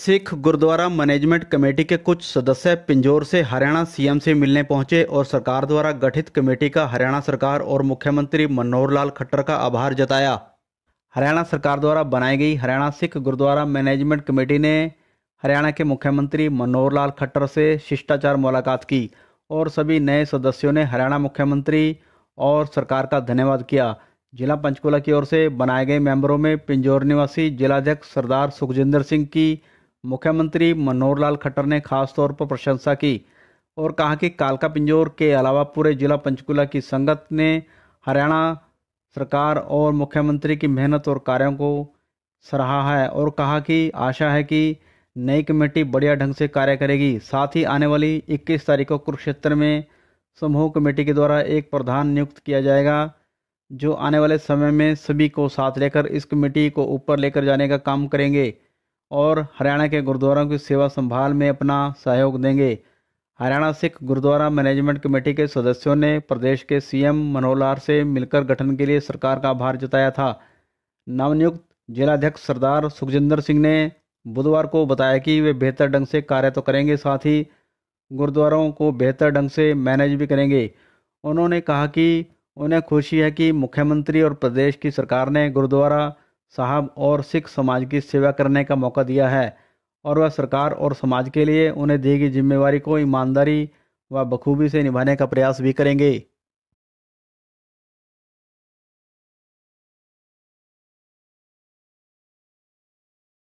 Sikh Gurdwara management committee के कुछ सदस्य पिंजौर से हरियाणा सीएम से मिलने पहुंचे और सरकार द्वारा गठित कमेटी का हरियाणा सरकार और मुख्यमंत्री मनोहर लाल खट्टर का आभार जताया हरियाणा सरकार द्वारा बनाई गई हरियाणा सिख गुरुद्वारा मैनेजमेंट कमेटी ने हरियाणा के मुख्यमंत्री मनोहर लाल खट्टर से शिष्टाचार मुलाकात की और सभी नए सदस्यों ने हरियाणा मुख्यमंत्री और सरकार का धन्यवाद किया जिला पंचकूला की ओर से बनाए गए मेंबरों में पिंजौर निवासी जिलाध्यक्ष सरदार सुखजिंदर सिंह की मुख्यमंत्री मनोहर लाल खट्टर ने खास तौर पर प्रशंसा की और कहा कि कालका पिंजौर के अलावा पूरे जिला पंचकुला की संगत ने हरियाणा सरकार और मुख्यमंत्री की मेहनत और कार्यों को सराहा है और कहा कि आशा है कि नई कमेटी बढ़िया ढंग से कार्य करेगी साथ ही आने वाली 21 तारीख को कुरुक्षेत्र में समूह कमेटी के द्वारा एक प्रधान नियुक्त किया जाएगा जो आने वाले समय में सभी को साथ लेकर इस कमेटी को ऊपर लेकर जाने का काम करेंगे और हरियाणा के गुरुद्वारों की सेवा संभाल में अपना सहयोग देंगे हरियाणा सिख गुरुद्वारा मैनेजमेंट कमेटी के सदस्यों ने प्रदेश के सीएम मनोहर लाल से मिलकर गठन के लिए सरकार का आभार जताया था नवनियुक्त जिलाध्यक्ष सरदार सुखजिंदर सिंह ने बुधवार को बताया कि वे बेहतर ढंग से कार्य तो करेंगे साथ ही गुरुद्वारों को बेहतर ढंग से मैनेज भी करेंगे उन्होंने कहा कि उन्हें खुशी है कि मुख्यमंत्री और प्रदेश की सरकार ने गुरुद्वारा साहब और सिख समाज की सेवा करने का मौका दिया है और वह सरकार और समाज के लिए उन्हें दी गई जिम्मेवारी को ईमानदारी व बखूबी से निभाने का प्रयास भी करेंगे